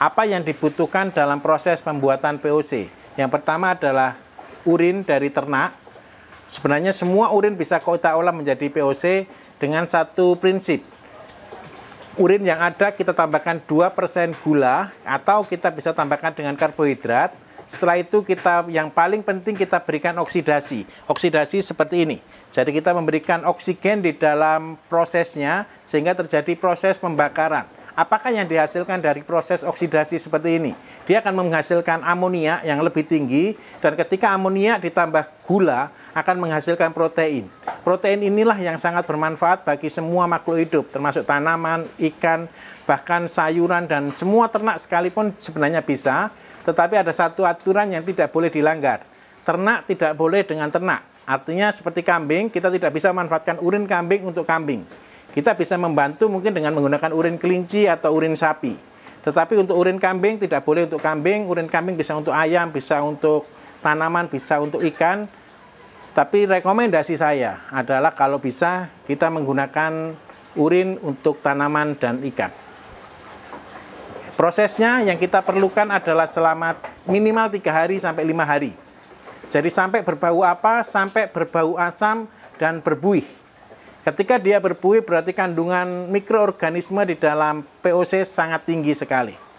Apa yang dibutuhkan dalam proses pembuatan POC? Yang pertama adalah urin dari ternak. Sebenarnya semua urin bisa kita olah menjadi POC dengan satu prinsip. Urin yang ada kita tambahkan 2% gula atau kita bisa tambahkan dengan karbohidrat. Setelah itu kita yang paling penting kita berikan oksidasi. Oksidasi seperti ini. Jadi kita memberikan oksigen di dalam prosesnya sehingga terjadi proses pembakaran apakah yang dihasilkan dari proses oksidasi seperti ini? Dia akan menghasilkan amonia yang lebih tinggi dan ketika amonia ditambah gula akan menghasilkan protein. Protein inilah yang sangat bermanfaat bagi semua makhluk hidup termasuk tanaman, ikan, bahkan sayuran dan semua ternak sekalipun sebenarnya bisa, tetapi ada satu aturan yang tidak boleh dilanggar. Ternak tidak boleh dengan ternak. Artinya seperti kambing, kita tidak bisa manfaatkan urin kambing untuk kambing. Kita bisa membantu mungkin dengan menggunakan urin kelinci atau urin sapi. Tetapi untuk urin kambing tidak boleh untuk kambing, urin kambing bisa untuk ayam, bisa untuk tanaman, bisa untuk ikan. Tapi rekomendasi saya adalah kalau bisa kita menggunakan urin untuk tanaman dan ikan. Prosesnya yang kita perlukan adalah selama minimal tiga hari sampai lima hari. Jadi sampai berbau apa, sampai berbau asam dan berbuih. Ketika dia berbuih berarti kandungan mikroorganisme di dalam POC sangat tinggi sekali.